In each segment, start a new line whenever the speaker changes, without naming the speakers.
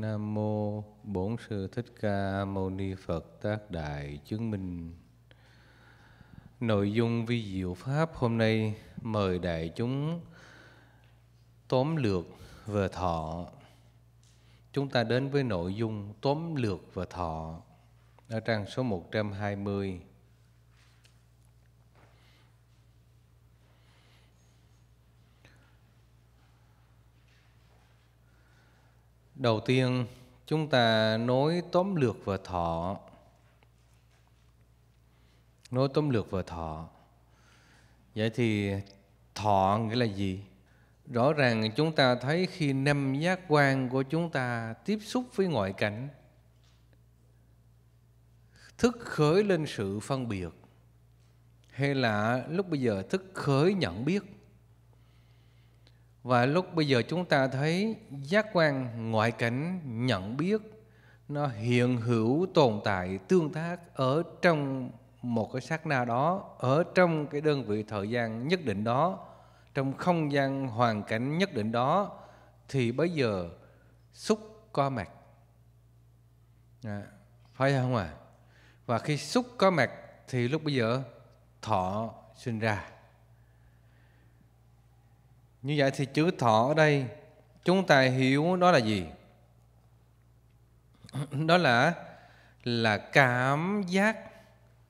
Nam mô Bổn sư Thích Ca Mâu Ni Phật Tác Đại Chứng Minh. Nội dung vi diệu pháp hôm nay mời đại chúng tóm lược và thọ. Chúng ta đến với nội dung tóm lược và thọ ở trang số 120. Đầu tiên, chúng ta nối tóm lược và thọ. Nối tóm lược và thọ. Vậy thì thọ nghĩa là gì? Rõ ràng chúng ta thấy khi năm giác quan của chúng ta tiếp xúc với ngoại cảnh thức khởi lên sự phân biệt hay là lúc bây giờ thức khởi nhận biết và lúc bây giờ chúng ta thấy giác quan ngoại cảnh nhận biết nó hiện hữu tồn tại tương tác ở trong một cái sát na đó, ở trong cái đơn vị thời gian nhất định đó, trong không gian hoàn cảnh nhất định đó thì bây giờ xúc có mạch. À, phải không ạ? À? Và khi xúc có mặt thì lúc bây giờ thọ sinh ra. Như vậy thì chữ thọ ở đây chúng ta hiểu đó là gì? Đó là là cảm giác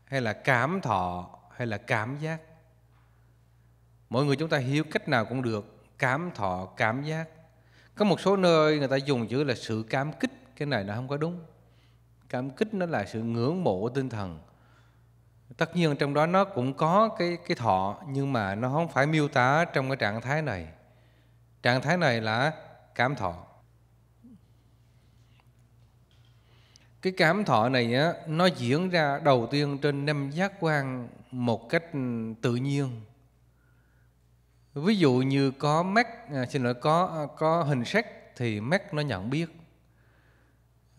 hay là cảm thọ hay là cảm giác. Mọi người chúng ta hiểu cách nào cũng được, cảm thọ, cảm giác. Có một số nơi người ta dùng chữ là sự cảm kích, cái này nó không có đúng. Cảm kích nó là sự ngưỡng mộ tinh thần. Tất nhiên trong đó nó cũng có cái cái thọ nhưng mà nó không phải miêu tả trong cái trạng thái này Trạng thái này là cảm thọ. Cái cảm thọ này á, nó diễn ra đầu tiên trên năm giác quan một cách tự nhiên. Ví dụ như có mắt, à, xin lỗi có à, có hình sắc thì mắt nó nhận biết.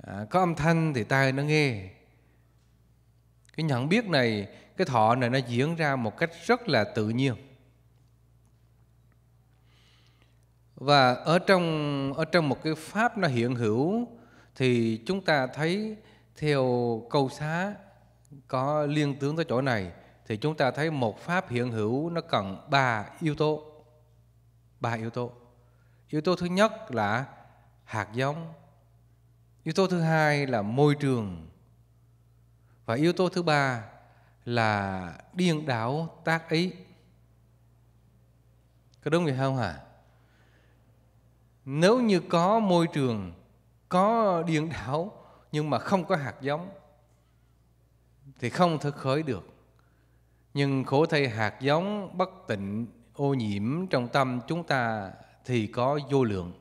À, có âm thanh thì tai nó nghe. Cái nhận biết này, cái thọ này nó diễn ra một cách rất là tự nhiên và ở trong ở trong một cái pháp nó hiện hữu thì chúng ta thấy theo câu xá có liên tướng tới chỗ này thì chúng ta thấy một pháp hiện hữu nó cần ba yếu tố ba yếu tố yếu tố thứ nhất là hạt giống yếu tố thứ hai là môi trường và yếu tố thứ ba là điên đảo tác ý có đúng vậy không hả à? nếu như có môi trường có điên đảo nhưng mà không có hạt giống thì không thể khởi được nhưng khổ thay hạt giống bất tịnh ô nhiễm trong tâm chúng ta thì có vô lượng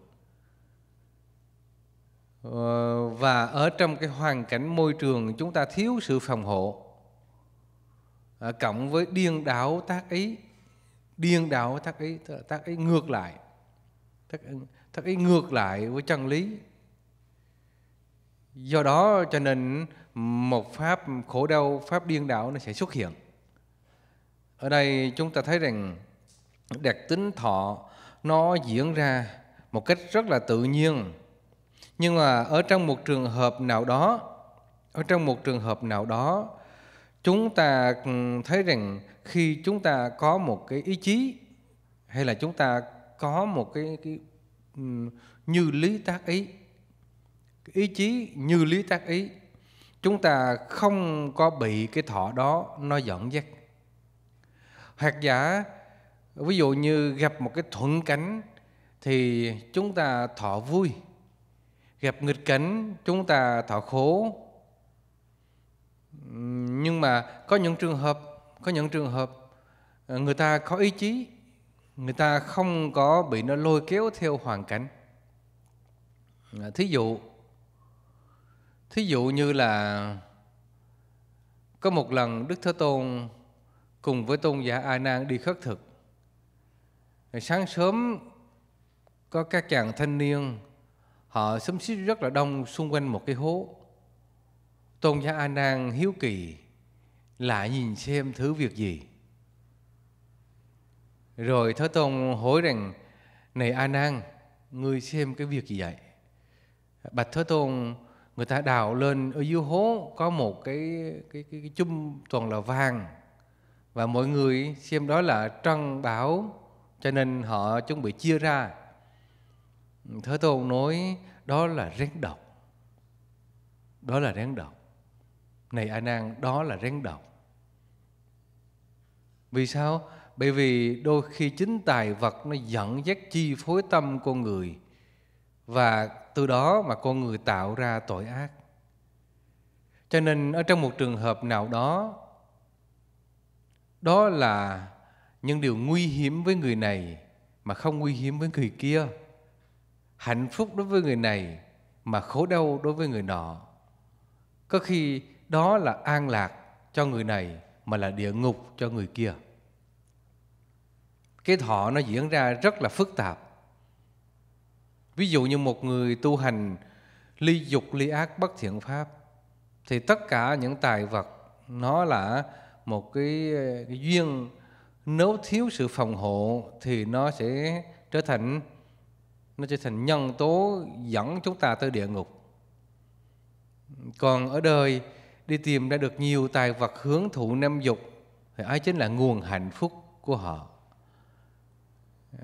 ờ, và ở trong cái hoàn cảnh môi trường chúng ta thiếu sự phòng hộ à, cộng với điên đảo tác ý điên đảo tác ý tác ý ngược lại tác ý thật ý ngược lại với chân lý do đó cho nên một pháp khổ đau pháp điên đảo nó sẽ xuất hiện ở đây chúng ta thấy rằng đặc tính thọ nó diễn ra một cách rất là tự nhiên nhưng mà ở trong một trường hợp nào đó ở trong một trường hợp nào đó chúng ta ừ, thấy rằng khi chúng ta có một cái ý chí hay là chúng ta có một cái, cái như lý tác ý ý chí như lý tác ý chúng ta không có bị cái thọ đó nó dẫn dắt hoặc giả ví dụ như gặp một cái thuận cánh thì chúng ta thọ vui gặp nghịch cảnh chúng ta thọ khổ nhưng mà có những trường hợp có những trường hợp ờ, người ta có ý chí người ta không có bị nó lôi kéo theo hoàn cảnh à, thí dụ thí dụ như là có một lần đức thế tôn cùng với tôn giả a nan đi khất thực sáng sớm có các chàng thanh niên họ xúm xít rất là đông xung quanh một cái hố tôn giả a nan hiếu kỳ lại nhìn xem thứ việc gì rồi Thế Tôn hỏi rằng, này A Nan, ngươi xem cái việc gì vậy? Bạch Thế Tôn người ta đào lên ở dưới hố có một cái cái cái, cái chum toàn là vàng và mọi người xem đó là trân bảo cho nên họ chuẩn bị chia ra thế tôn nói đó là rén độc đó là rén độc này a nan đó là rén độc vì sao bởi vì đôi khi chính tài vật nó dẫn dắt chi phối tâm con người và từ đó mà con người tạo ra tội ác cho nên ở trong một trường hợp nào đó đó là những điều nguy hiểm với người này mà không nguy hiểm với người kia hạnh phúc đối với người này mà khổ đau đối với người nọ có khi đó là an lạc cho người này mà là địa ngục cho người kia cái thọ nó diễn ra rất là phức tạp ví dụ như một người tu hành ly dục ly ác bất thiện pháp thì tất cả những tài vật nó là một cái, cái duyên nếu thiếu sự phòng hộ thì nó sẽ trở thành nó trở thành nhân tố dẫn chúng ta tới địa ngục còn ở đời đi tìm ra được nhiều tài vật hưởng thụ năm dục thì ấy chính là nguồn hạnh phúc của họ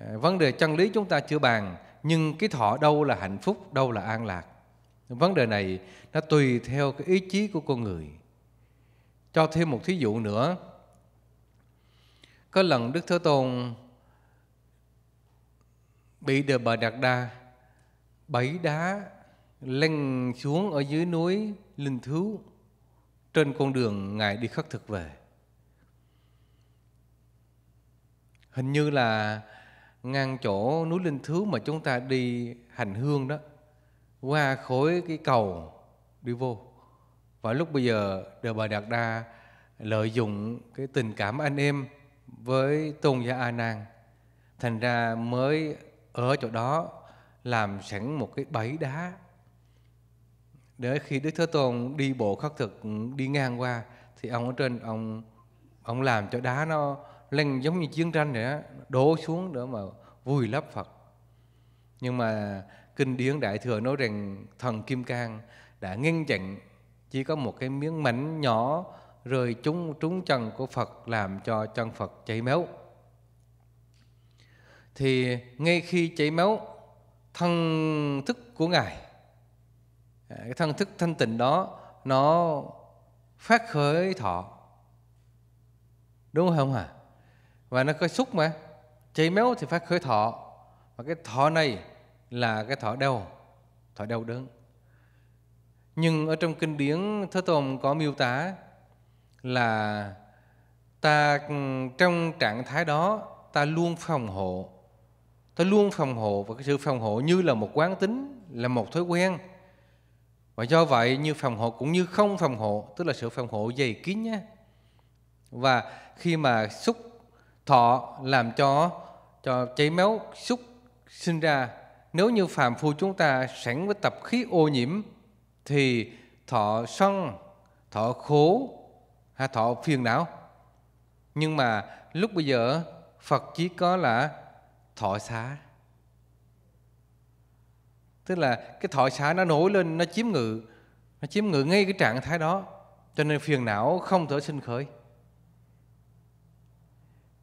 Ờ, vấn đề chân lý chúng ta chưa bàn nhưng cái thọ đâu là hạnh phúc đâu là an lạc vấn đề này nó tùy theo cái ý chí của con người cho thêm một thí dụ nữa có lần đức thế tôn bị đờ bà đạt đa bảy đá lăn xuống ở dưới núi linh thú trên con đường ngài đi khắc thực về hình như là ngang chỗ núi Linh Thứ mà chúng ta đi hành hương đó qua khối cái cầu đi vô và lúc bây giờ Đời Bà Đạt Đa lợi dụng cái tình cảm anh em với Tôn giả A Nan thành ra mới ở chỗ đó làm sẵn một cái bẫy đá để khi Đức Thế Tôn đi bộ khắc thực đi ngang qua thì ông ở trên ông ông làm cho đá nó lên giống như chiến tranh này á, đổ xuống để mà vùi lấp Phật. Nhưng mà kinh điển đại thừa nói rằng thần Kim Cang đã ngăn chặn chỉ có một cái miếng mảnh nhỏ rơi trúng trúng chân của Phật làm cho chân Phật chảy máu. Thì ngay khi chảy máu, thân thức của ngài à, cái thân thức thanh tịnh đó nó phát khởi thọ đúng không hả và nó khởi xúc mà chảy máu thì phải khởi thọ và cái thọ này là cái thọ đau thọ đau đớn nhưng ở trong kinh điển Thế Tôn có miêu tả là ta ừ, trong trạng thái đó ta luôn phòng hộ ta luôn phòng hộ và cái sự phòng hộ như là một quán tính là một thói quen và do vậy như phòng hộ cũng như không phòng hộ tức là sự phòng hộ dày kín nhé và khi mà xúc thọ làm cho cho chảy máu xúc sinh ra nếu như phàm phu chúng ta sẵn với tập khí ô nhiễm thì thọ sân thọ khổ hay thọ phiền não nhưng mà lúc bây giờ phật chỉ có là thọ xá tức là cái thọ xá nó nổi lên nó chiếm ngự nó chiếm ngự ngay cái trạng thái đó cho nên phiền não không thể sinh khởi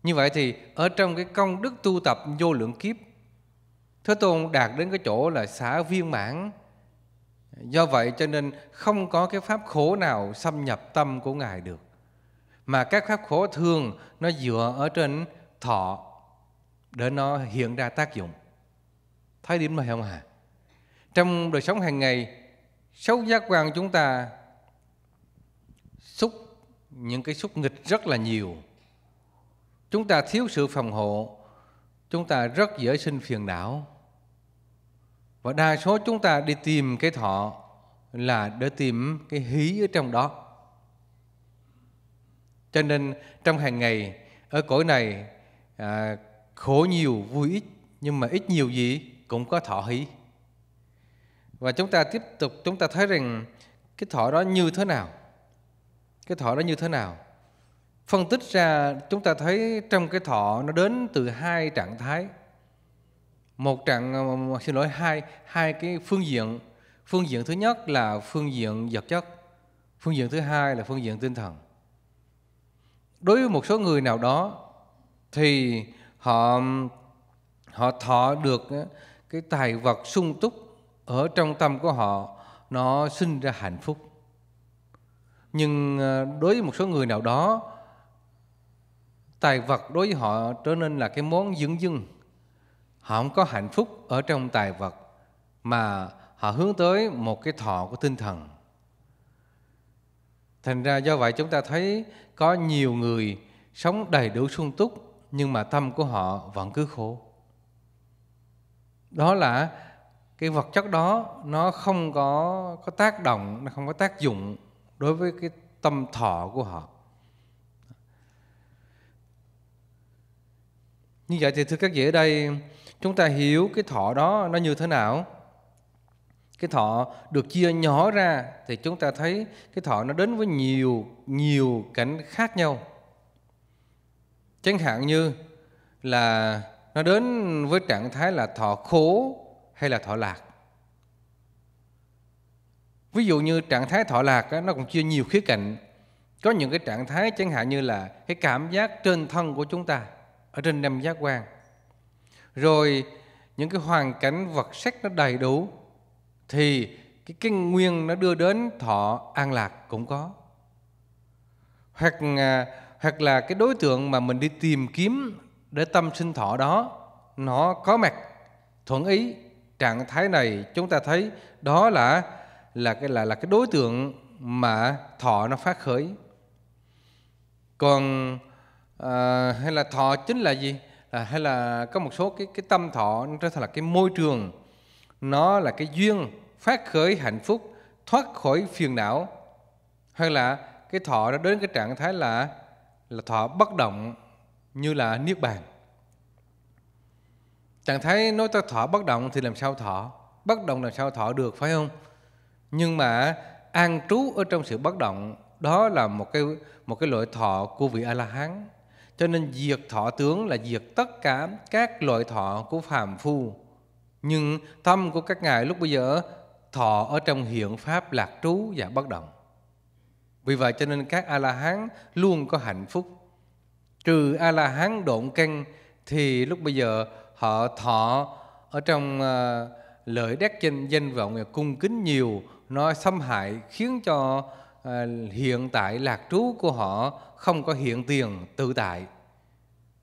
như vậy thì ở trong cái công đức tu tập vô lượng kiếp Thế Tôn đạt đến cái chỗ là xã viên mãn Do vậy cho nên không có cái pháp khổ nào xâm nhập tâm của Ngài được Mà các pháp khổ thường nó dựa ở trên thọ Để nó hiện ra tác dụng Thấy điểm này không hả? À? Trong đời sống hàng ngày Sáu giác quan chúng ta xúc những cái xúc nghịch rất là nhiều Chúng ta thiếu sự phòng hộ, chúng ta rất dễ sinh phiền não. Và đa số chúng ta đi tìm cái thọ là để tìm cái hí ở trong đó. Cho nên trong hàng ngày ở cõi này à, khổ nhiều vui ít nhưng mà ít nhiều gì cũng có thọ hí. Và chúng ta tiếp tục chúng ta thấy rằng cái thọ đó như thế nào? Cái thọ đó như thế nào? Phân tích ra chúng ta thấy trong cái thọ nó đến từ hai trạng thái. Một trạng ờ, xin lỗi hai hai cái phương diện. Phương diện thứ nhất là phương diện vật chất. Phương diện thứ hai là phương diện tinh thần. Đối với một số người nào đó thì họ họ thọ được ờ, cái tài vật sung túc ở trong tâm của họ nó sinh ra hạnh phúc nhưng ờ, đối với một số người nào đó tài vật đối với họ trở nên là cái món dưng dưng họ không có hạnh phúc ở trong tài vật mà họ hướng tới một cái thọ của tinh thần thành ra do vậy chúng ta thấy có nhiều người sống đầy đủ sung túc nhưng mà tâm của họ vẫn cứ khổ đó là cái vật chất đó nó không có có tác động nó không có tác dụng đối với cái tâm thọ của họ Như vậy thì thưa các vị ở đây chúng ta hiểu cái thọ đó nó như thế nào? Cái thọ được chia nhỏ ra thì chúng ta thấy cái thọ nó đến với nhiều nhiều cảnh khác nhau. Chẳng hạn như là nó đến với trạng thái là thọ khổ hay là thọ lạc. Ví dụ như trạng thái thọ lạc đó, nó cũng chia nhiều khía cạnh. Có những cái trạng thái chẳng hạn như là cái cảm giác trên thân của chúng ta ở trên năm giác quan rồi những cái hoàn cảnh vật sắc nó đầy đủ thì cái kinh nguyên nó đưa đến thọ an lạc cũng có hoặc à, hoặc là cái đối tượng mà mình đi tìm kiếm để tâm sinh thọ đó nó có mặt thuận ý trạng thái này chúng ta thấy đó là là cái là là cái đối tượng mà thọ nó phát khởi còn à, hay là thọ chính là gì à, hay là có một số cái cái tâm thọ nó trở thành là cái môi trường nó là cái duyên phát khởi hạnh phúc thoát khỏi phiền não hay là cái thọ nó đến cái trạng thái là là thọ bất động như là niết bàn trạng thái nói ta thọ bất động thì làm sao thọ bất động làm sao thọ được phải không nhưng mà an trú ở trong sự bất động đó là một cái một cái loại thọ của vị a la hán cho nên diệt thọ tướng là diệt tất cả các loại thọ của phàm phu. Nhưng tâm của các ngài lúc bây giờ thọ ở trong hiện pháp lạc trú và bất động. Vì vậy cho nên các A-la-hán luôn có hạnh phúc. Trừ A-la-hán độn căn thì lúc bây giờ họ thọ ở trong ờ, lợi đắc danh danh vọng và cung kính nhiều nó xâm hại khiến cho Ờ, hiện tại lạc trú của họ không có hiện tiền tự tại.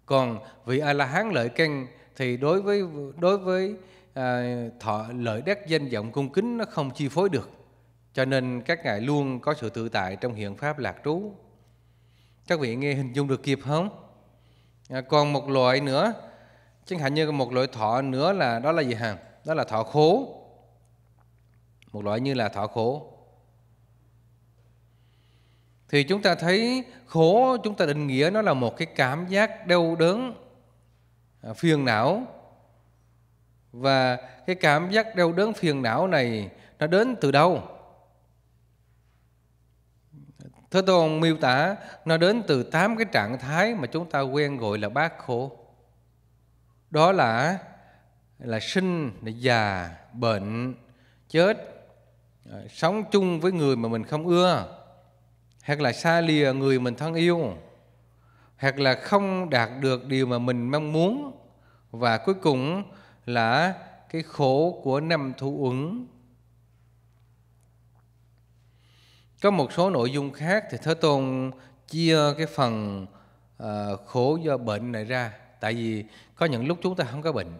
Còn vị A La Hán lợi căn thì đối với đối với à, thọ lợi đắc danh vọng cung kính nó không chi phối được. Cho nên các ngài luôn có sự tự tại trong hiện pháp lạc trú. Các vị nghe hình dung được kịp không? À, còn một loại nữa, chẳng hạn như một loại thọ nữa là đó là gì hả? Đó là thọ khổ. Một loại như là thọ khổ thì chúng ta thấy khổ chúng ta định nghĩa nó là một cái cảm giác đau đớn à, phiền não và cái cảm giác đau đớn phiền não này nó đến từ đâu Thế Tôn miêu tả nó đến từ tám cái trạng thái mà chúng ta quen gọi là bát khổ. Đó là là sinh, là già, bệnh, chết, à, sống chung với người mà mình không ưa, hoặc là xa lìa người mình thân yêu hoặc là không đạt được điều mà mình mong muốn và cuối cùng là cái khổ của năm thủ uẩn có một số nội dung khác thì thế tôn chia cái phần ờ, khổ do bệnh này ra tại vì có những lúc chúng ta không có bệnh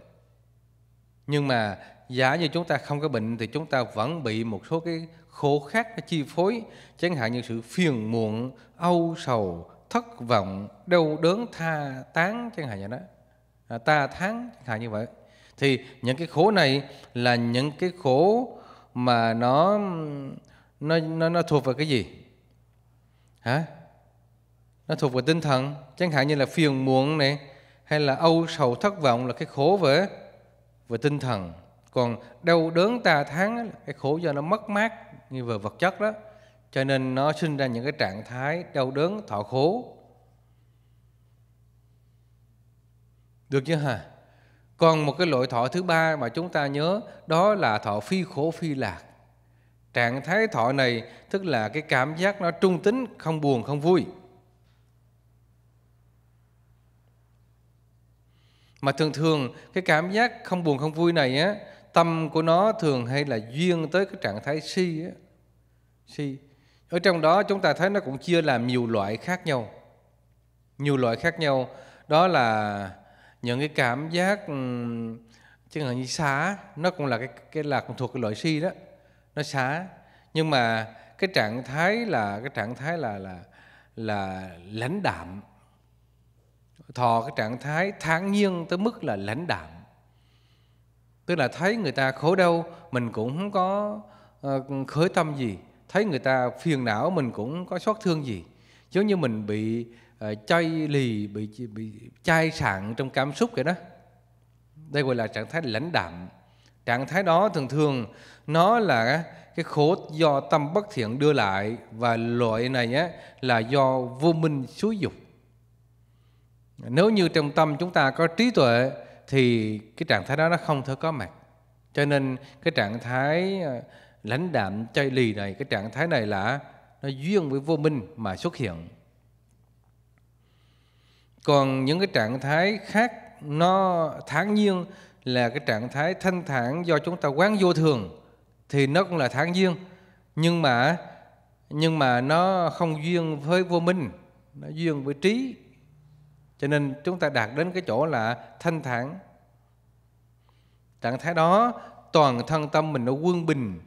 nhưng mà giả như chúng ta không có bệnh thì chúng ta vẫn bị một số cái khổ khác chi phối chẳng hạn như sự phiền muộn âu sầu thất vọng đau đớn tha tán chẳng hạn như đó à, ta tháng chẳng hạn như vậy thì những cái khổ này là những cái khổ mà nó nó nó, nó thuộc vào cái gì hả nó thuộc về tinh thần chẳng hạn như là phiền muộn này hay là âu sầu thất vọng là cái khổ về về tinh thần còn đau đớn ta tháng cái khổ do nó mất mát như về vật chất đó cho nên nó sinh ra những cái trạng thái đau đớn thọ khổ được chưa hả còn một cái loại thọ thứ ba mà chúng ta nhớ đó là thọ phi khổ phi lạc trạng thái thọ này tức là cái cảm giác nó trung tính không buồn không vui mà thường thường cái cảm giác không buồn không vui này á tâm của nó thường hay là duyên tới cái trạng thái si á. Si. Ở trong đó chúng ta thấy nó cũng chia làm nhiều loại khác nhau. Nhiều loại khác nhau. Đó là những cái cảm giác chẳng hạn như xá nó cũng là cái cái là cũng thuộc cái loại si đó nó xá nhưng mà cái trạng thái là cái trạng thái là là là lãnh đạm thọ cái trạng thái tháng nhiên tới mức là lãnh đạm tức là thấy người ta khổ đau mình cũng không có ờ, khởi tâm gì thấy người ta phiền não mình cũng có xót thương gì giống như mình bị ờ, chay lì bị bị chai sạn trong cảm xúc vậy đó đây gọi là trạng thái lãnh đạm trạng thái đó thường thường nó là cái khổ do tâm bất thiện đưa lại và loại này á, là do vô minh xúi dục nếu như trong tâm chúng ta có trí tuệ thì cái trạng thái đó nó không thể có mặt cho nên cái trạng thái ờ, lãnh đạm chay lì này cái trạng thái này là nó duyên với vô minh mà xuất hiện còn những cái trạng thái khác nó tháng nhiên là cái trạng thái thanh thản do chúng ta quán vô thường thì nó cũng là tháng duyên nhưng mà nhưng mà nó không duyên với vô minh nó duyên với trí cho nên chúng ta đạt đến cái chỗ là thanh thản. Trạng thái đó toàn thân tâm mình nó quân bình.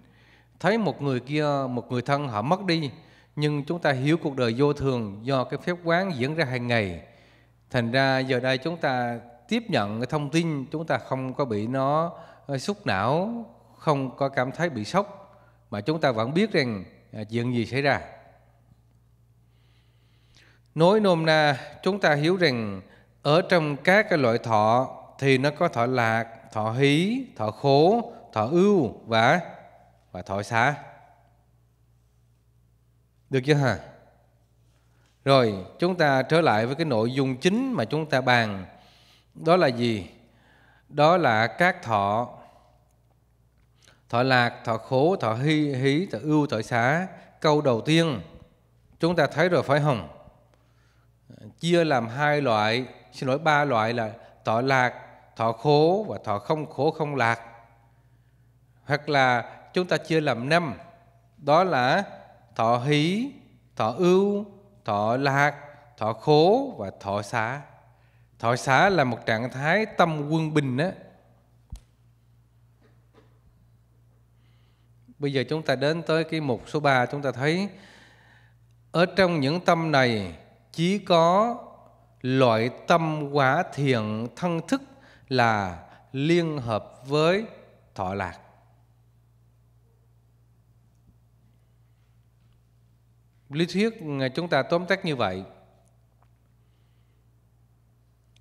Thấy một người kia, một người thân họ mất đi, nhưng chúng ta hiểu cuộc đời vô thường do cái phép quán diễn ra hàng ngày. Thành ra giờ đây chúng ta tiếp nhận cái thông tin chúng ta không có bị nó ờ, xúc não, không có cảm thấy bị sốc mà chúng ta vẫn biết rằng à, chuyện gì xảy ra. Nói nôm na, chúng ta hiểu rằng ở trong các cái loại thọ thì nó có thọ lạc, thọ hí, thọ khổ, thọ ưu và và thọ xá. Được chưa hả? Rồi, chúng ta trở lại với cái nội dung chính mà chúng ta bàn. Đó là gì? Đó là các thọ thọ lạc, thọ khổ, thọ hy, hí, thọ ưu, thọ xá. Câu đầu tiên chúng ta thấy rồi phải không? chia làm hai loại xin lỗi ba loại là thọ lạc thọ khổ và thọ không khổ không lạc hoặc là chúng ta chia làm năm đó là thọ hí thọ ưu thọ lạc thọ khổ và thọ xả thọ xả là một trạng thái tâm quân bình đó bây giờ chúng ta đến tới cái mục số 3 chúng ta thấy ở trong những tâm này chỉ có loại tâm quả thiện thân thức là liên hợp với thọ lạc lý thuyết à, chúng ta tóm tắt như vậy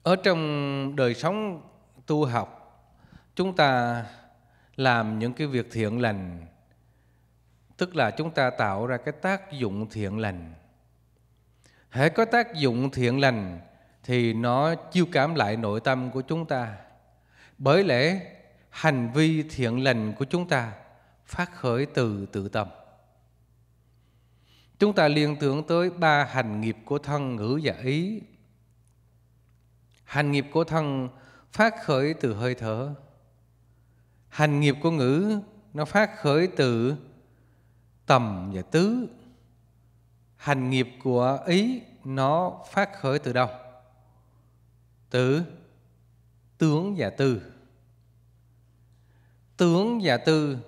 ở trong đời sống tu học chúng ta làm những cái việc thiện lành tức là chúng ta tạo ra cái tác dụng thiện lành hễ có tác dụng thiện lành thì nó chiêu cảm lại nội tâm của chúng ta bởi lẽ hành vi thiện lành của chúng ta phát khởi từ tự tâm chúng ta liên tưởng tới ba hành nghiệp của thân ngữ và ý hành nghiệp của thân phát khởi từ hơi thở hành nghiệp của ngữ nó phát khởi từ tầm và tứ hành nghiệp của ý nó phát khởi từ đâu từ tướng và tư tướng và tư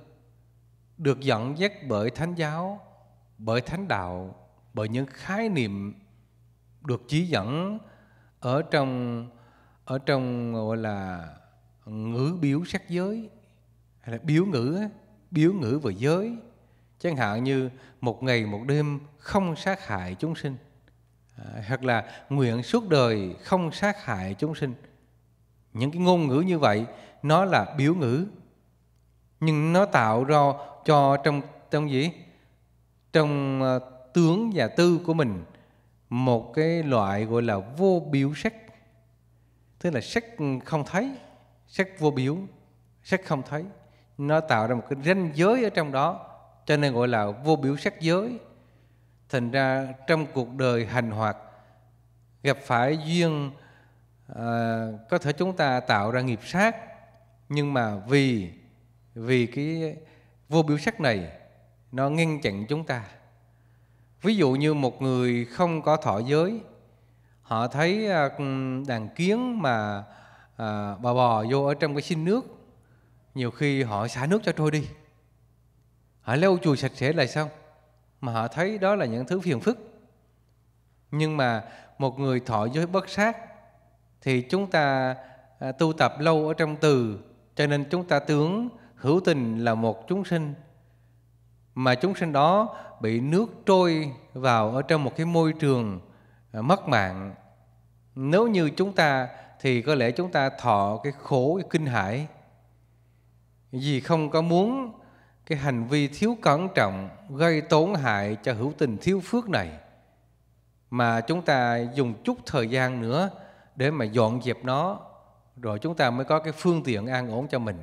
được dẫn dắt bởi thánh giáo bởi thánh đạo bởi những khái niệm được chỉ dẫn ở trong ở trong gọi là ngữ biểu sắc giới hay là biểu ngữ biểu ngữ về giới chẳng hạn như một ngày một đêm không sát hại chúng sinh à, hoặc là nguyện suốt đời không sát hại chúng sinh những cái ngôn ngữ như vậy nó là biểu ngữ nhưng nó tạo ra cho trong trong gì trong uh, tướng và tư của mình một cái loại gọi là vô biểu sắc tức là sắc không thấy sắc vô biểu sắc không thấy nó tạo ra một cái ranh giới ở trong đó cho nên gọi là vô biểu sắc giới thành ra trong cuộc đời hành hoạt gặp phải duyên à, có thể chúng ta tạo ra nghiệp sát nhưng mà vì vì cái vô biểu sắc này nó ngăn chặn chúng ta ví dụ như một người không có thọ giới họ thấy ờ, đàn kiến mà à, ờ, bà bò vô ở trong cái sinh nước nhiều khi họ xả nước cho trôi đi họ lau chùi sạch sẽ lại xong mà họ thấy đó là những thứ phiền phức nhưng mà một người thọ giới bất sát thì chúng ta à, tu tập lâu ở trong từ cho nên chúng ta tưởng hữu tình là một chúng sinh mà chúng sinh đó bị nước trôi vào ở trong một cái môi trường à, mất mạng nếu như chúng ta thì có lẽ chúng ta thọ cái khổ cái kinh hãi vì không có muốn cái hành vi thiếu cẩn trọng gây tổn hại cho hữu tình thiếu phước này mà chúng ta dùng chút thời gian nữa để mà dọn dẹp nó rồi chúng ta mới có cái phương tiện an ổn cho mình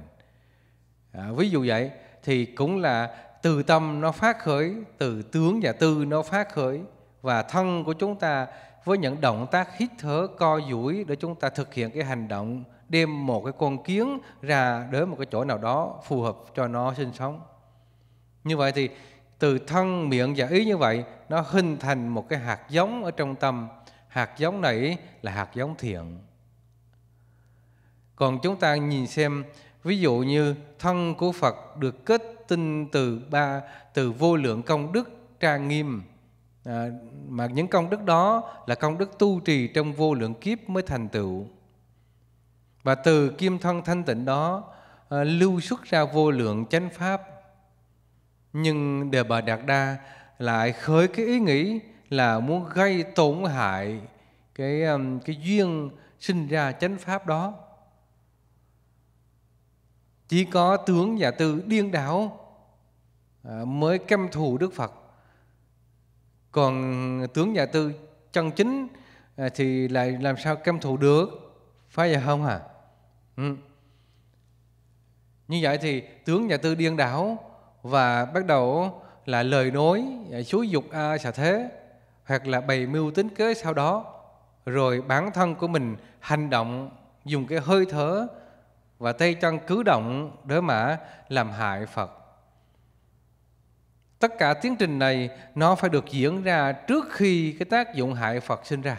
à, ví dụ vậy thì cũng là từ tâm nó phát khởi từ tướng và tư nó phát khởi và thân của chúng ta với những động tác hít thở co duỗi để chúng ta thực hiện cái hành động đem một cái con kiến ra đến một cái chỗ nào đó phù hợp cho nó sinh sống như vậy thì từ thân, miệng và ý như vậy nó hình thành một cái hạt giống ở trong tâm. Hạt giống này là hạt giống thiện. Còn chúng ta nhìn xem ví dụ như thân của Phật được kết tinh từ ba từ vô lượng công đức trang nghiêm à, mà những công đức đó là công đức tu trì trong vô lượng kiếp mới thành tựu và từ kim thân thanh tịnh đó à, lưu xuất ra vô lượng chánh pháp nhưng Đề Bà Đạt Đa lại khởi cái ý nghĩ là muốn gây tổn hại cái um, cái duyên sinh ra chánh pháp đó. Chỉ có tướng giả tư điên đảo à, mới căm thù Đức Phật. Còn tướng giả tư chân chính à, thì lại làm sao căm thù được? Phải vậy không hả? À? Ừ. Như vậy thì tướng nhà tư điên đảo và bắt đầu là lời nói à, xúi dục a xà thế hoặc là bày mưu tính kế sau đó rồi bản thân của mình hành động dùng cái hơi thở và tay chân cử động để mà làm hại Phật. Tất cả tiến trình này nó phải được diễn ra trước khi cái tác dụng hại Phật sinh ra.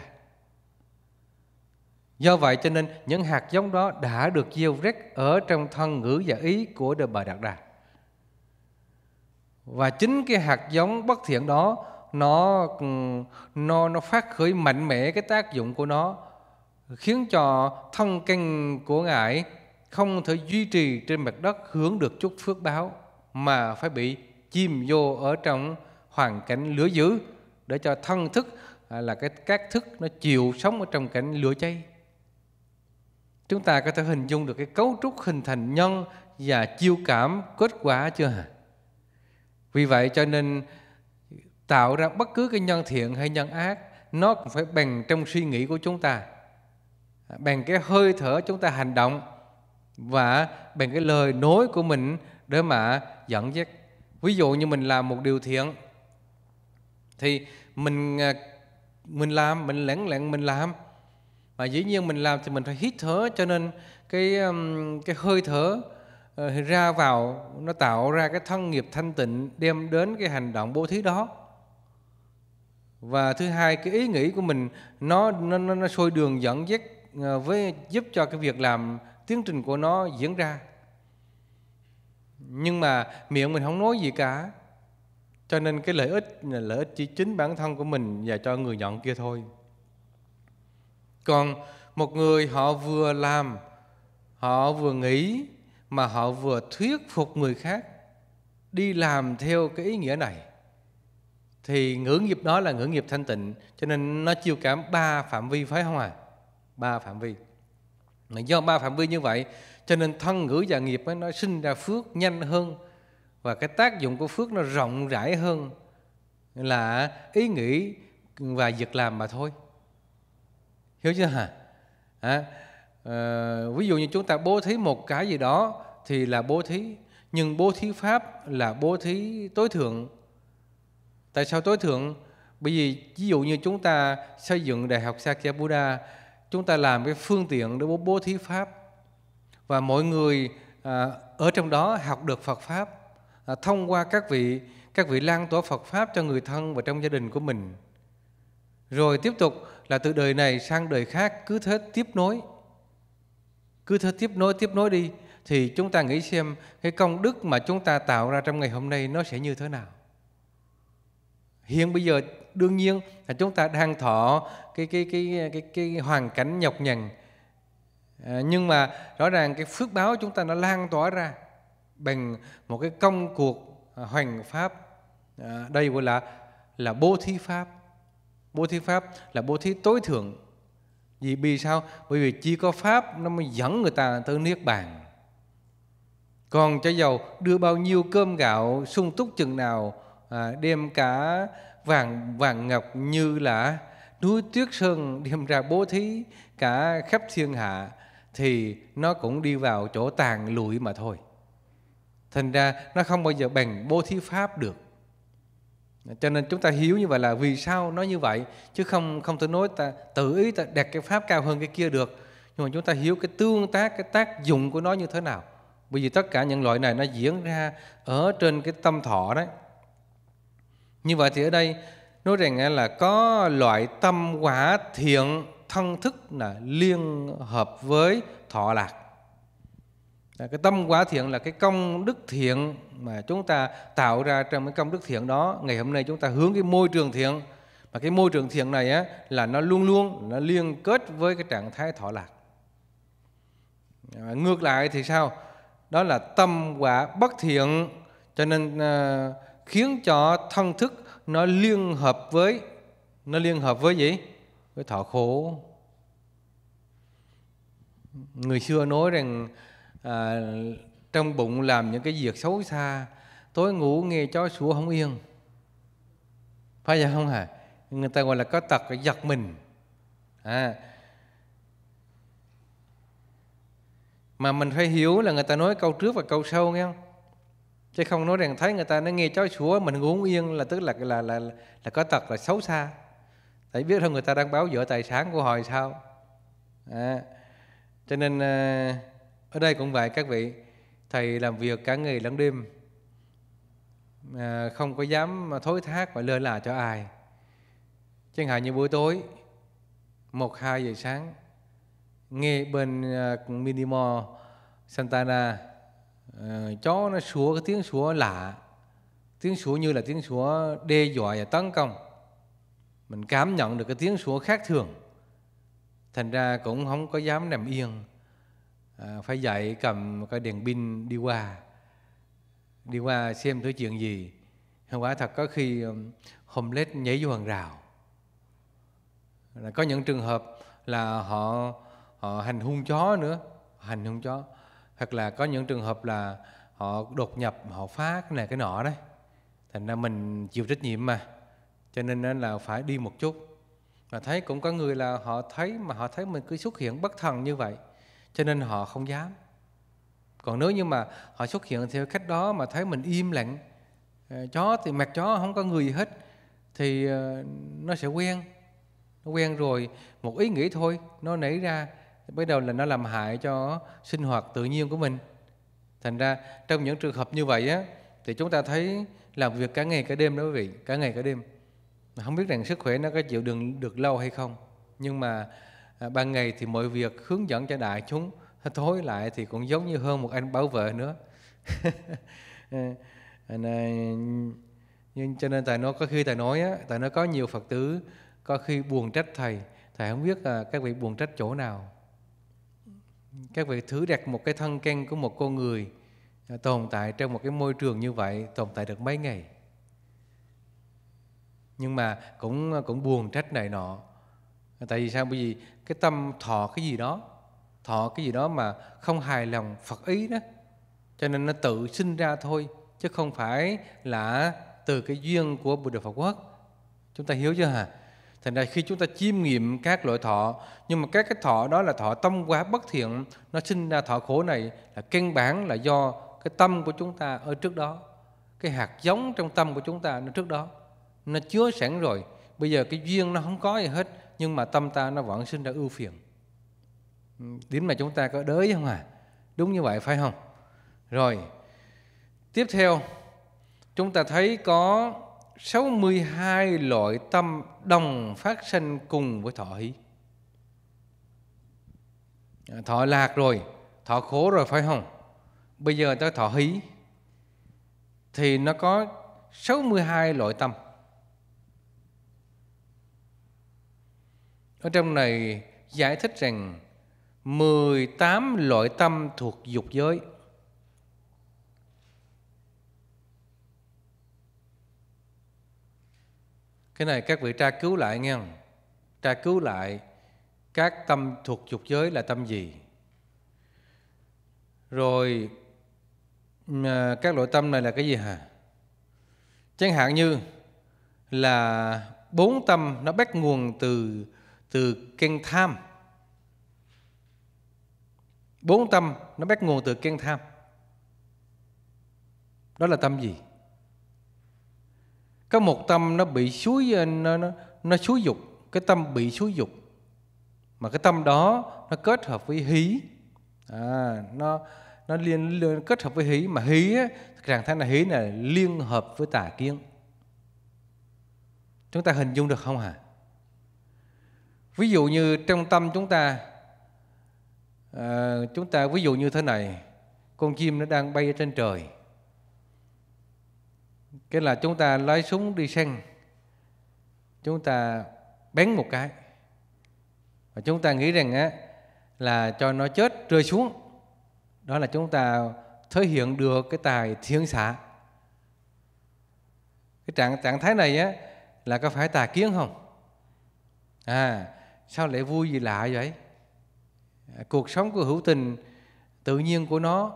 Do vậy cho nên những hạt giống đó đã được gieo rắc ở trong thân ngữ và ý của đời Bà Đạt Đà và chính cái hạt giống bất thiện đó nó nó nó phát khởi mạnh mẽ cái tác dụng của nó khiến cho thân căn của ngài không thể duy trì trên mặt đất hướng được chút phước báo mà phải bị chìm vô ở trong hoàn cảnh lửa dữ để cho thân thức à, là cái các thức nó chịu sống ở trong cảnh lửa cháy chúng ta có thể hình dung được cái cấu trúc hình thành nhân và chiêu cảm kết quả chưa hả vì vậy cho nên tạo ra bất cứ cái nhân thiện hay nhân ác nó cũng phải bằng trong suy nghĩ của chúng ta bằng cái hơi thở chúng ta hành động và bằng cái lời nói của mình để mà dẫn dắt ví dụ như mình làm một điều thiện thì mình à, mình làm mình lẳng lặng mình làm mà dĩ nhiên mình làm thì mình phải hít thở cho nên cái cái hơi thở Ờ, ra vào nó tạo ra cái thân nghiệp thanh tịnh đem đến cái hành động bố thí đó và thứ hai cái ý nghĩ của mình nó nó nó, nó sôi đường dẫn dắt ờ, với giúp cho cái việc làm tiến trình của nó diễn ra nhưng mà miệng mình không nói gì cả cho nên cái lợi ích lợi ích chỉ chính bản thân của mình và cho người nhận kia thôi còn một người họ vừa làm họ vừa nghĩ mà họ vừa thuyết phục người khác đi làm theo cái ý nghĩa này thì ngữ nghiệp đó là ngữ nghiệp thanh tịnh cho nên nó chiêu cảm ba phạm vi phải không à ba phạm vi mà do ba phạm vi như vậy cho nên thân ngữ và nghiệp ấy, nó sinh ra phước nhanh hơn và cái tác dụng của phước nó rộng rãi hơn là ý nghĩ và việc làm mà thôi hiểu chưa hả à? à, ví dụ như chúng ta bố thí một cái gì đó thì là bố thí nhưng bố thí pháp là bố thí tối thượng tại sao tối thượng bởi vì ví dụ như chúng ta xây dựng đại học Sakya Buddha, chúng ta làm cái phương tiện để bố, bố thí pháp và mọi người à, ở trong đó học được Phật pháp à, thông qua các vị các vị lan tỏa Phật pháp cho người thân và trong gia đình của mình rồi tiếp tục là từ đời này sang đời khác cứ thế tiếp nối cứ thế tiếp nối tiếp nối đi thì chúng ta nghĩ xem cái công đức mà chúng ta tạo ra trong ngày hôm nay nó sẽ như thế nào hiện bây giờ đương nhiên là chúng ta đang thọ cái cái cái cái cái hoàn cảnh nhọc nhằn à, nhưng mà rõ ràng cái phước báo chúng ta nó lan tỏa ra bằng một cái công cuộc à, hoành pháp à, đây gọi là là bố thí pháp bố thí pháp là bố thí tối thượng vì vì sao bởi vì chỉ có pháp nó mới dẫn người ta tới niết bàn còn cho dầu đưa bao nhiêu cơm gạo sung túc chừng nào à, đem cả vàng vàng ngọc như là núi tuyết sơn đem ra bố thí cả khắp thiên hạ thì nó cũng đi vào chỗ tàn lụi mà thôi thành ra nó không bao giờ bằng bố thí pháp được cho nên chúng ta hiểu như vậy là vì sao nó như vậy chứ không không thể nói ta tự ý ta đặt cái pháp cao hơn cái kia được nhưng mà chúng ta hiểu cái tương tác cái tác dụng của nó như thế nào bởi vì tất cả những loại này nó diễn ra ở trên cái tâm thọ đấy như vậy thì ở đây nói rằng là có loại tâm quả thiện thân thức là liên hợp với thọ lạc À, cái tâm quả thiện là cái công đức thiện mà chúng ta tạo ra trong cái công đức thiện đó ngày hôm nay chúng ta hướng cái môi trường thiện mà cái môi trường thiện này á, là nó luôn luôn nó liên kết với cái trạng thái thọ lạc à, ngược lại thì sao đó là tâm quả bất thiện cho nên à, khiến cho thân thức nó liên hợp với nó liên hợp với gì với thọ khổ người xưa nói rằng à, trong bụng làm những cái việc xấu xa tối ngủ nghe chó sủa không yên phải vậy không hả người ta gọi là có tật giật mình à. mà mình phải hiểu là người ta nói câu trước và câu sau nghe không chứ không nói rằng thấy người ta nó nghe chó sủa mình ngủ không yên là tức là là là là, là có tật là xấu xa tại biết không người ta đang báo vợ tài sản của họ sao à. cho nên à, ở đây cũng vậy các vị, thầy làm việc cả ngày lẫn đêm, à, không có dám thối thác và lơ là cho ai. Chẳng hạn như buổi tối, một hai giờ sáng, nghe bên uh, Minimo Santana uh, chó nó sủa cái tiếng sủa lạ, tiếng sủa như là tiếng sủa đe dọa và tấn công. Mình cảm nhận được cái tiếng sủa khác thường. Thành ra cũng không có dám nằm yên Ờ, phải dậy cầm cái đèn pin đi qua đi qua xem thứ chuyện gì quả thật có khi homeless nhảy vô hàng rào có những trường hợp là họ họ hành hung chó nữa hành hung chó hoặc là có những trường hợp là họ đột nhập họ phá cái này cái nọ đấy thành ra mình chịu trách nhiệm mà cho nên là phải đi một chút mà thấy cũng có người là họ thấy mà họ thấy mình cứ xuất hiện bất thần như vậy cho nên họ không dám còn nếu như mà họ xuất hiện theo cách đó mà thấy mình im lặng ờ, chó thì mặt chó không có người gì hết thì ờ, nó sẽ quen nó quen rồi một ý nghĩ thôi nó nảy ra bắt đầu là nó làm hại cho sinh hoạt tự nhiên của mình thành ra trong những trường hợp như vậy á thì chúng ta thấy làm việc cả ngày cả đêm đó quý vị cả ngày cả đêm không biết rằng sức khỏe nó có chịu đựng được lâu hay không nhưng mà À, ban ngày thì mọi việc hướng dẫn cho đại chúng thối lại thì cũng giống như hơn một anh bảo vệ nữa à, à, nhưng cho nên tại nó có khi tại nói á, thầy nói có nhiều phật tử có khi buồn trách thầy thầy không biết là các vị buồn trách chỗ nào các vị thứ đặt một cái thân ken của một con người tồn tại trong một cái môi trường như vậy tồn tại được mấy ngày nhưng mà cũng cũng buồn trách này nọ tại vì sao bởi vì cái tâm thọ cái gì đó thọ cái gì đó mà không hài lòng phật ý đó cho nên nó tự sinh ra thôi chứ không phải là từ cái duyên của Bồ Đề Phật Quốc chúng ta hiểu chưa hả thành ra khi chúng ta chiêm nghiệm các loại thọ nhưng mà các cái thọ đó là thọ tâm quá bất thiện nó sinh ra thọ khổ này là căn bản là do cái tâm của chúng ta ở trước đó cái hạt giống trong tâm của chúng ta nó trước đó nó chứa sẵn rồi bây giờ cái duyên nó không có gì hết nhưng mà tâm ta nó vẫn sinh ra ưu phiền ừ, điểm là chúng ta có đới không à đúng như vậy phải không rồi tiếp theo chúng ta thấy có 62 loại tâm đồng phát sinh cùng với thọ hỷ à, thọ lạc rồi thọ khổ rồi phải không bây giờ tới thọ hỷ thì nó có 62 loại tâm Ở trong này giải thích rằng 18 loại tâm thuộc dục giới. Cái này các vị tra cứu lại nghe. Tra cứu lại các tâm thuộc dục giới là tâm gì. Rồi à, các loại tâm này là cái gì hả? Chẳng hạn như là bốn tâm nó bắt nguồn từ từ kênh tham bốn tâm nó bắt nguồn từ kênh tham đó là tâm gì có một tâm nó bị suối ờ, nó nó, nó suối dục cái tâm bị suối dục mà cái tâm đó nó kết hợp với hí à, nó nó liên, liên kết hợp với hí mà hí trạng thái là hí là liên hợp với tà kiến chúng ta hình dung được không hả à? ví dụ như trong tâm chúng ta à, chúng ta ví dụ như thế này con chim nó đang bay ở trên trời cái là chúng ta lái súng đi săn chúng ta bén một cái và chúng ta nghĩ rằng á, là cho nó chết rơi xuống đó là chúng ta thể hiện được cái tài thiên xạ cái trạng trạng thái này á, là có phải tà kiến không à sao lại vui gì lạ vậy à, cuộc sống của hữu tình tự nhiên của nó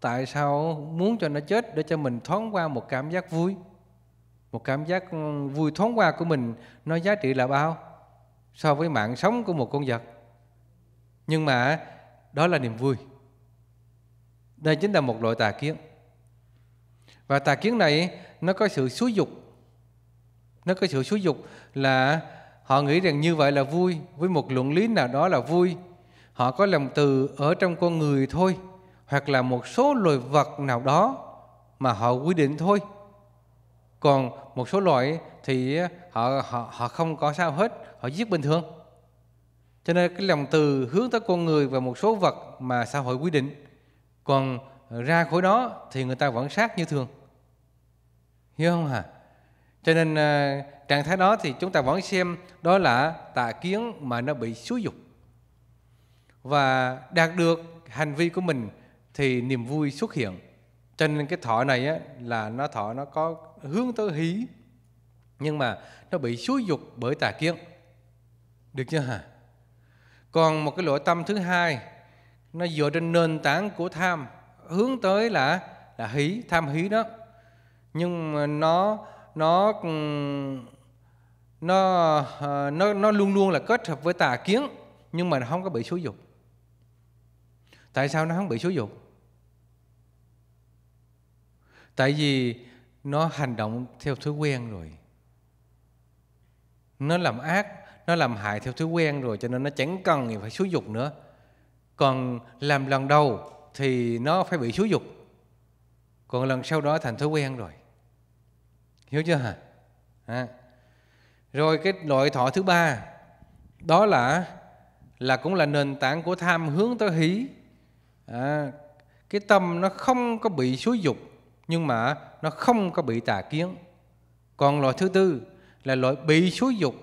tại sao muốn cho nó chết để cho mình thoáng qua một cảm giác vui một cảm giác ừ, vui thoáng qua của mình nó giá trị là bao so với mạng sống của một con vật nhưng mà đó là niềm vui đây chính là một loại tà kiến và tà kiến này nó có sự xúi dục nó có sự xúi dục là Họ nghĩ rằng như vậy là vui, với một luận lý nào đó là vui. Họ có lòng từ ở trong con người thôi, hoặc là một số loài vật nào đó mà họ quy định thôi. Còn một số loại thì họ họ họ không có sao hết, họ giết bình thường. Cho nên cái lòng từ hướng tới con người và một số vật mà xã hội quy định. Còn ra khỏi đó thì người ta vẫn sát như thường. Hiểu không hả? À? Cho nên ờ, trạng thái đó thì chúng ta vẫn xem đó là tà kiến mà nó bị xúi dục. Và đạt được hành vi của mình thì niềm vui xuất hiện. Cho nên cái thọ này á, là nó thọ nó có hướng tới hí nhưng mà nó bị xúi dục bởi tà kiến. Được chưa hả? Còn một cái lỗi tâm thứ hai nó dựa trên nền tảng của tham hướng tới là là hí tham hí đó nhưng mà nó nó ừ, nó ờ, nó nó luôn luôn là kết hợp với tà kiến nhưng mà nó không có bị xúi dục tại sao nó không bị xúi dục tại vì nó hành động theo thói quen rồi nó làm ác nó làm hại theo thói quen rồi cho nên nó chẳng cần phải xúi dục nữa còn làm lần đầu thì nó phải bị xúi dục còn lần sau đó thành thói quen rồi hiểu chưa hả à. rồi cái loại thọ thứ ba đó là là cũng là nền tảng của tham hướng tới hí, à, cái tâm nó không có bị xúi dục nhưng mà nó không có bị tà kiến còn loại thứ tư là loại bị xúi dục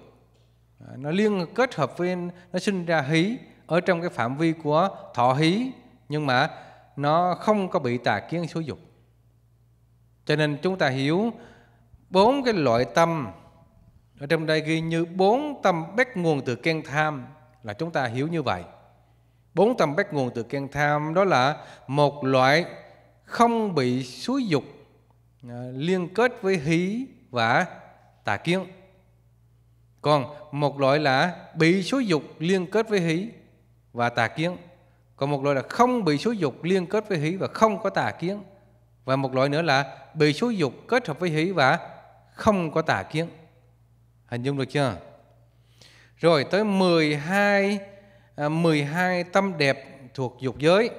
à, nó liên kết hợp với nó sinh ra hí ở trong cái phạm vi của thọ hí nhưng mà nó không có bị tà kiến xúi dục cho nên chúng ta hiểu bốn cái loại tâm ở trong đây ghi như bốn tâm bắt nguồn từ khen tham là chúng ta hiểu như vậy bốn tâm bắt nguồn từ khen tham đó là một loại không bị xúi dục à, liên kết với hí và tà kiến còn một loại là bị xúi dục liên kết với hí và tà kiến còn một loại là không bị xúi dục liên kết với hí và không có tà kiến và một loại nữa là bị xúi dục kết hợp với hí và không có tà kiến. Hình dung được chưa? Rồi tới 12 12 à, tâm đẹp thuộc dục giới.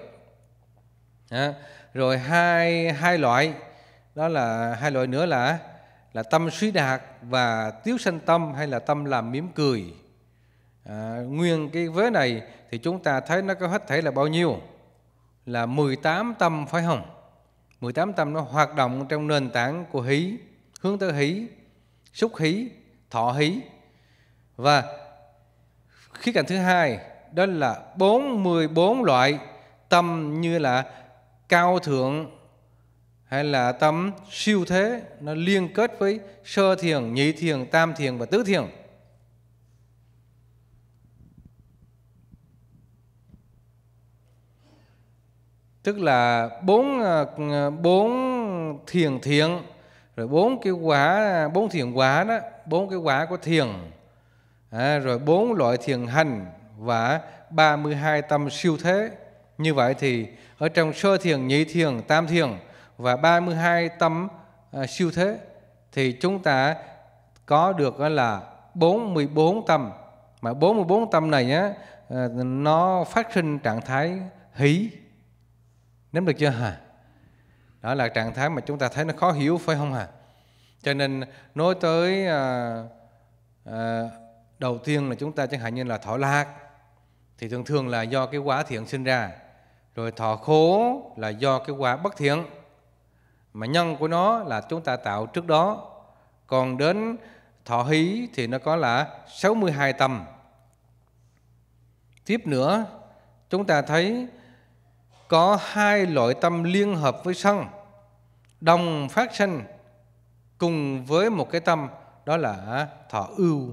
À, rồi hai hai loại đó là hai loại nữa là là tâm suy đạt và tiếu sanh tâm hay là tâm làm mỉm cười. À, nguyên cái vế này thì chúng ta thấy nó có hết thể là bao nhiêu? Là 18 tâm phải không? 18 tâm nó hoạt động trong nền tảng của hỷ hương tới hỷ xúc hỷ thọ hỷ và khía cạnh thứ hai đó là 44 loại tâm như là cao thượng hay là tâm siêu thế nó liên kết với sơ thiền, nhị thiền, tam thiền và tứ thiền. Tức là bốn à, bốn thiền thiện rồi bốn cái quả bốn thiền quả đó bốn cái quả của thiền à, rồi bốn loại thiền hành và 32 tâm siêu thế như vậy thì ở trong sơ thiền nhị thiền tam thiền và 32 tâm à, siêu thế thì chúng ta có được là 44 tâm mà 44 tâm này á à, nó phát sinh trạng thái hỷ nắm được chưa hả đó là trạng thái mà chúng ta thấy nó khó hiểu phải không hả à? cho nên nói tới à, à, đầu tiên là chúng ta chẳng hạn như là thọ lạc thì thường thường là do cái quả thiện sinh ra rồi thọ khổ là do cái quả bất thiện mà nhân của nó là chúng ta tạo trước đó còn đến thọ hí thì nó có là 62 tâm tiếp nữa chúng ta thấy có hai loại tâm liên hợp với sân đồng phát sinh cùng với một cái tâm đó là thọ ưu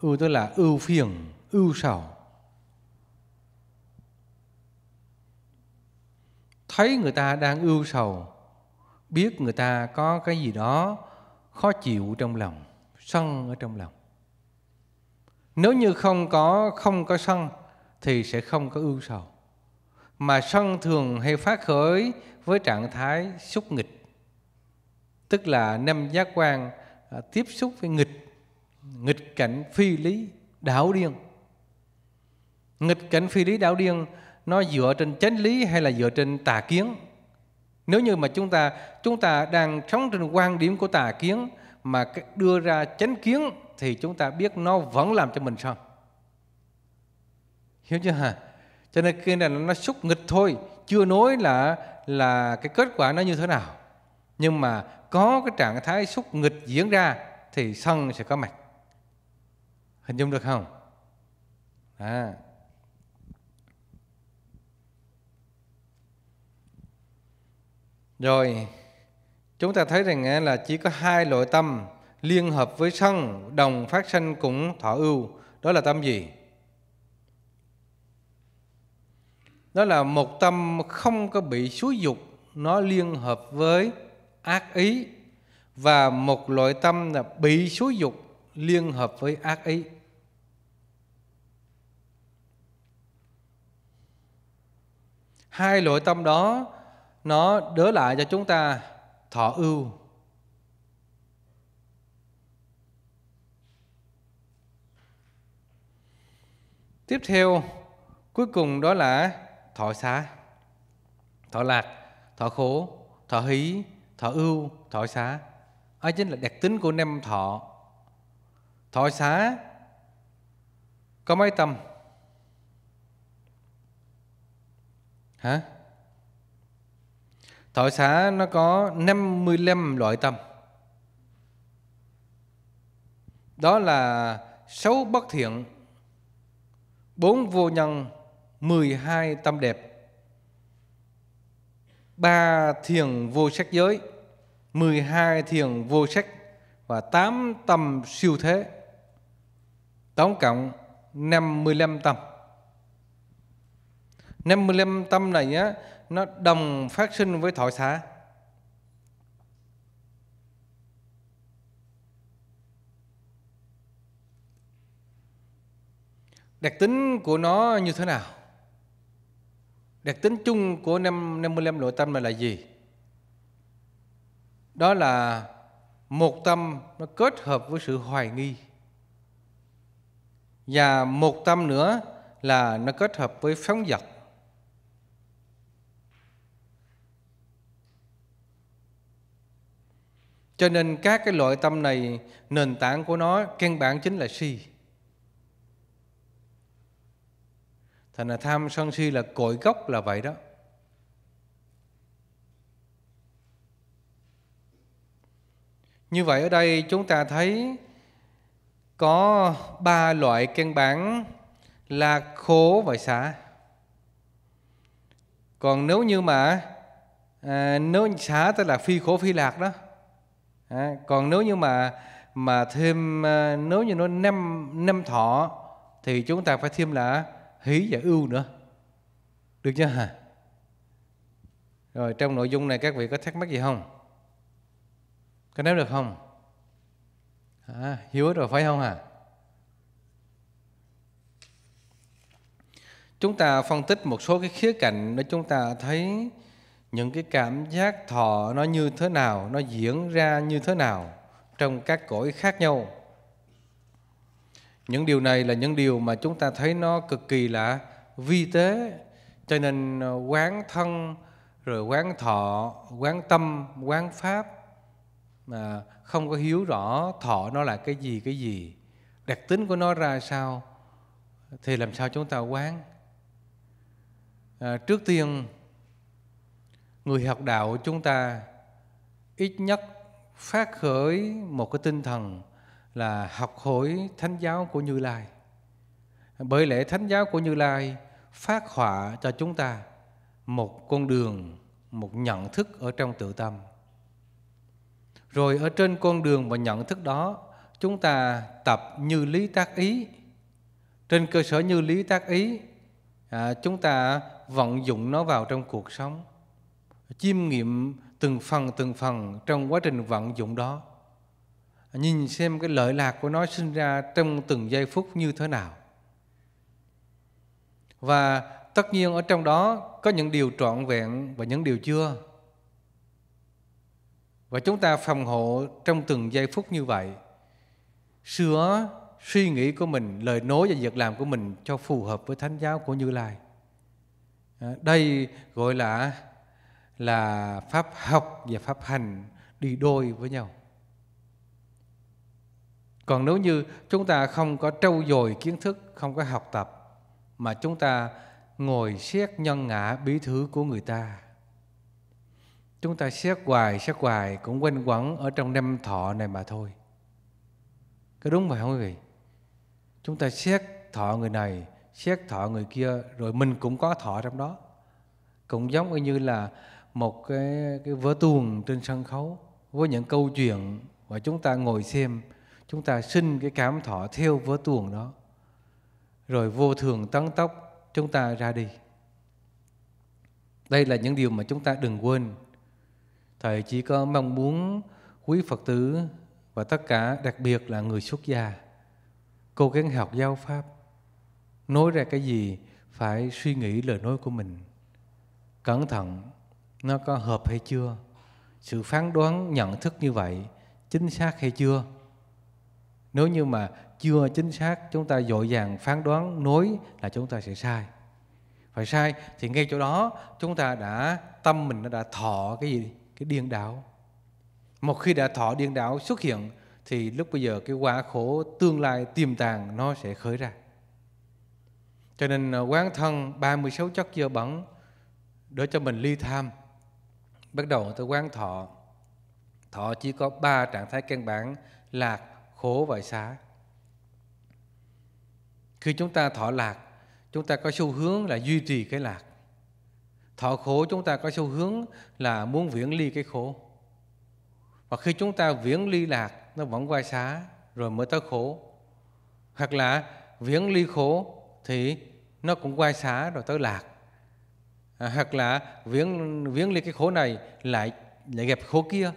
ưu tức là ưu phiền ưu sầu thấy người ta đang ưu sầu biết người ta có cái gì đó khó chịu trong lòng sân ở trong lòng nếu như không có không có sân thì sẽ không có ưu sầu mà sân thường hay phát khởi với trạng thái xúc nghịch tức là năm giác quan à, tiếp xúc với nghịch nghịch cảnh phi lý đảo điên nghịch cảnh phi lý đảo điên nó dựa trên chánh lý hay là dựa trên tà kiến nếu như mà chúng ta chúng ta đang sống trên quan điểm của tà kiến mà đưa ra chánh kiến thì chúng ta biết nó vẫn làm cho mình sao hiểu chưa hả cho nên khi này nó xúc nghịch thôi chưa nói là là cái kết quả nó như thế nào nhưng mà có cái trạng thái xúc nghịch diễn ra thì sân sẽ có mặt hình dung được không à. rồi chúng ta thấy rằng là chỉ có hai loại tâm liên hợp với sân đồng phát sanh cũng thọ ưu đó là tâm gì đó là một tâm không có bị xúi dục nó liên hợp với ác ý và một loại tâm là bị xúi dục liên hợp với ác ý hai loại tâm đó nó đỡ lại cho chúng ta thọ ưu tiếp theo cuối cùng đó là thọ xá thọ lạc thọ khổ thọ hí thọ ưu thọ xá đó chính là đặc tính của năm thọ thọ xá có mấy tâm hả thọ xá nó có 55 loại tâm đó là xấu bất thiện bốn vô nhân 12 tâm đẹp ba thiền vô sắc giới 12 thiền vô sắc và 8 tâm siêu thế tổng cộng 55 tâm 55 tâm này nhá nó đồng phát sinh với thọ xã đặc tính của nó như thế nào Đặc tính chung của 55 nội tâm này là gì? Đó là một tâm nó kết hợp với sự hoài nghi. Và một tâm nữa là nó kết hợp với phóng dật. Cho nên các cái loại tâm này nền tảng của nó căn bản chính là si. thành là tham sân si là cội gốc là vậy đó như vậy ở đây chúng ta thấy có ba loại căn bản là khổ và xả còn nếu như mà à, nếu xả tức là phi khổ phi lạc đó à, còn nếu như mà mà thêm à, nếu như nó năm năm thọ thì chúng ta phải thêm là hỷ và ưu nữa được chưa hả rồi trong nội dung này các vị có thắc mắc gì không có nắm được không à, hiểu hết rồi phải không hả chúng ta phân tích một số cái khía cạnh để chúng ta thấy những cái cảm giác thọ nó như thế nào nó diễn ra như thế nào trong các cõi khác nhau những điều này là những điều mà chúng ta thấy nó cực kỳ là vi tế. Cho nên ờ, quán thân, rồi quán thọ, quán tâm, quán pháp mà không có hiếu rõ thọ nó là cái gì cái gì, đặc tính của nó ra sao thì làm sao chúng ta quán. À, trước tiên người học đạo chúng ta ít nhất phát khởi một cái tinh thần là học hỏi thánh giáo của Như Lai. Bởi lẽ thánh giáo của Như Lai phát họa cho chúng ta một con đường, một nhận thức ở trong tự tâm. Rồi ở trên con đường và nhận thức đó, chúng ta tập như lý tác ý. Trên cơ sở như lý tác ý, à, chúng ta vận dụng nó vào trong cuộc sống, chiêm nghiệm từng phần từng phần trong quá trình vận dụng đó nhìn xem cái lợi lạc của nó sinh ra trong từng giây phút như thế nào. Và tất nhiên ở trong đó có những điều trọn vẹn và những điều chưa. Và chúng ta phòng hộ trong từng giây phút như vậy, sửa suy nghĩ của mình, lời nói và việc làm của mình cho phù hợp với thánh giáo của Như Lai. À, đây gọi là là pháp học và pháp hành đi đôi với nhau. Còn nếu như chúng ta không có trâu dồi kiến thức, không có học tập mà chúng ta ngồi xét nhân ngã bí thứ của người ta. Chúng ta xét hoài, xét hoài cũng quanh quẩn ở trong năm thọ này mà thôi. Có đúng vậy không quý vị? Chúng ta xét thọ người này, xét thọ người kia rồi mình cũng có thọ trong đó. Cũng giống như là một cái, cái vở tuồng trên sân khấu với những câu chuyện mà chúng ta ngồi xem chúng ta sinh cái cảm thọ theo vớ tuồng đó rồi vô thường tấn tốc chúng ta ra đi đây là những điều mà chúng ta đừng quên thầy chỉ có mong muốn quý phật tử và tất cả đặc biệt là người xuất gia cố gắng học giáo pháp nói ra cái gì phải suy nghĩ lời nói của mình cẩn thận nó có hợp hay chưa sự phán đoán nhận thức như vậy chính xác hay chưa nếu như mà chưa chính xác chúng ta dội dàng phán đoán nối là chúng ta sẽ sai. Phải sai thì ngay chỗ đó chúng ta đã tâm mình đã thọ cái gì? Cái điên đảo. Một khi đã thọ điên đảo xuất hiện thì lúc bây giờ cái quả khổ tương lai tiềm tàng nó sẽ khởi ra. Cho nên à, quán thân 36 chất dơ bẩn để cho mình ly tham. Bắt đầu tới quán thọ. Thọ chỉ có ba trạng thái căn bản lạc, khổ và xá. khi chúng ta thọ lạc chúng ta có xu hướng là duy trì cái lạc thọ khổ chúng ta có xu hướng là muốn viễn ly cái khổ và khi chúng ta viễn ly lạc nó vẫn qua xá rồi mới tới khổ hoặc là viễn ly khổ thì nó cũng qua xá rồi tới lạc à, hoặc là viễn viễn ly cái khổ này lại lại gặp khổ kia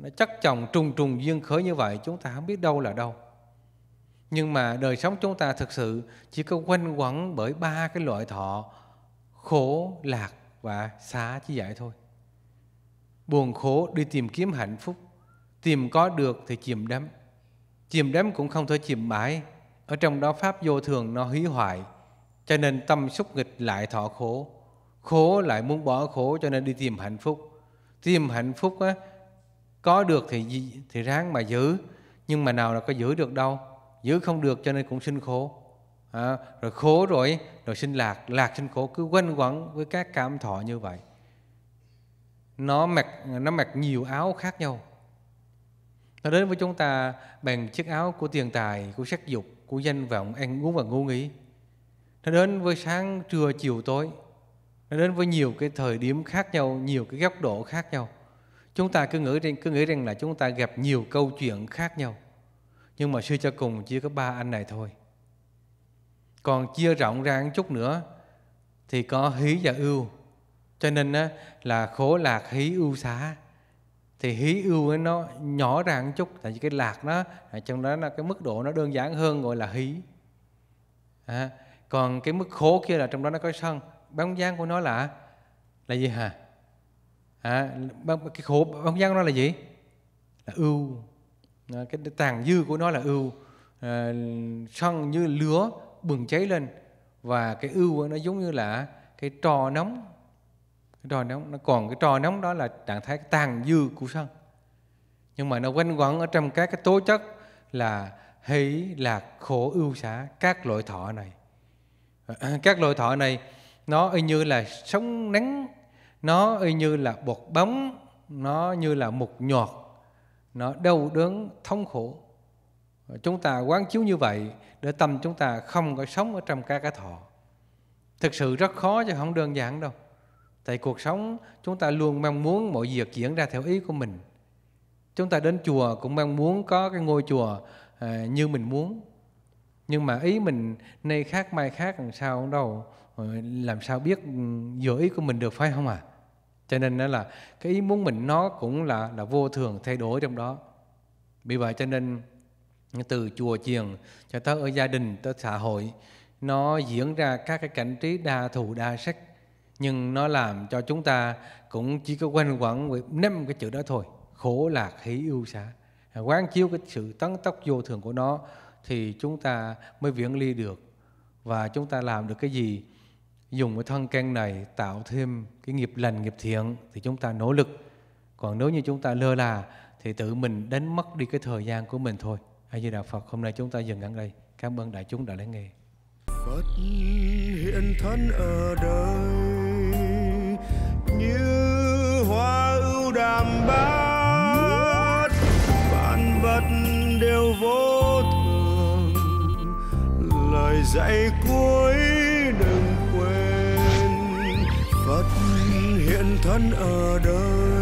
nó chắc chồng trùng trùng duyên khởi như vậy chúng ta không biết đâu là đâu nhưng mà đời sống chúng ta thực sự chỉ có quanh quẩn bởi ba cái loại thọ khổ lạc và xá chỉ vậy thôi buồn khổ đi tìm kiếm hạnh phúc tìm có được thì chìm đắm chìm đắm cũng không thể chìm mãi ở trong đó pháp vô thường nó hủy hoại cho nên tâm xúc nghịch lại thọ khổ khổ lại muốn bỏ khổ cho nên đi tìm hạnh phúc tìm hạnh phúc á, có được thì thì ráng mà giữ nhưng mà nào là có giữ được đâu giữ không được cho nên cũng sinh khổ à, rồi khổ rồi rồi sinh lạc lạc sinh khổ cứ quanh quẩn với các cảm thọ như vậy nó mặc nó mặc nhiều áo khác nhau nó đến với chúng ta bằng chiếc áo của tiền tài của sắc dục của danh vọng ăn uống và ngu nghĩ nó đến với sáng trưa chiều tối nó đến với nhiều cái thời điểm khác nhau nhiều cái góc độ khác nhau chúng ta cứ nghĩ cứ nghĩ rằng là chúng ta gặp nhiều câu chuyện khác nhau nhưng mà suy cho cùng chỉ có ba anh này thôi còn chia rộng ra một chút nữa thì có hí và ưu cho nên là khổ lạc hí ưu xá thì hí ưu nó nhỏ ra một chút tại vì cái lạc nó trong đó là cái mức độ nó đơn giản hơn gọi là hí à, còn cái mức khổ kia là trong đó nó có sân bóng dáng của nó là là gì hả à, cái khổ bóng dáng của nó là gì là ưu à, cái tàn dư của nó là ưu à, sân như lửa bừng cháy lên và cái ưu nó giống như là cái trò nóng cái trò nóng nó còn cái trò nóng đó là trạng thái tàn dư của sân nhưng mà nó quanh quẩn ở trong các cái tố chất là hỷ lạc khổ ưu xã các loại thọ này à, các loại thọ này nó y như là sống nắng nó như là bột bóng nó như là mục nhọt nó đau đớn thống khổ chúng ta quán chiếu như vậy để tâm chúng ta không có sống ở trong ca cá thọ thực sự rất khó chứ không đơn giản đâu tại cuộc sống chúng ta luôn mong muốn mọi việc diễn ra theo ý của mình chúng ta đến chùa cũng mong muốn có cái ngôi chùa à, như mình muốn nhưng mà ý mình nay khác mai khác làm sao đâu ờ, làm sao biết dự ừ, ý của mình được phải không à cho nên đó là cái ý muốn mình nó cũng là là vô thường thay đổi trong đó vì vậy cho nên từ chùa chiền cho tới ở gia đình tới xã hội nó diễn ra các cái cảnh trí đa thù đa sắc nhưng nó làm cho chúng ta cũng chỉ có quanh quẩn với năm cái chữ đó thôi khổ lạc hỷ ưu xã à, quán chiếu cái sự tấn tốc vô thường của nó thì chúng ta mới viễn ly được và chúng ta làm được cái gì dùng cái thân can này tạo thêm cái nghiệp lành nghiệp thiện thì chúng ta nỗ lực còn nếu như chúng ta lơ là thì tự mình đánh mất đi cái thời gian của mình thôi a di đà phật hôm nay chúng ta dừng ngắn đây cảm ơn đại chúng đã lắng nghe
phật hiện thân ở đời như hoa ưu đàm bát vạn vật đều vô thường lời dạy cuối phật hiện thân ở đây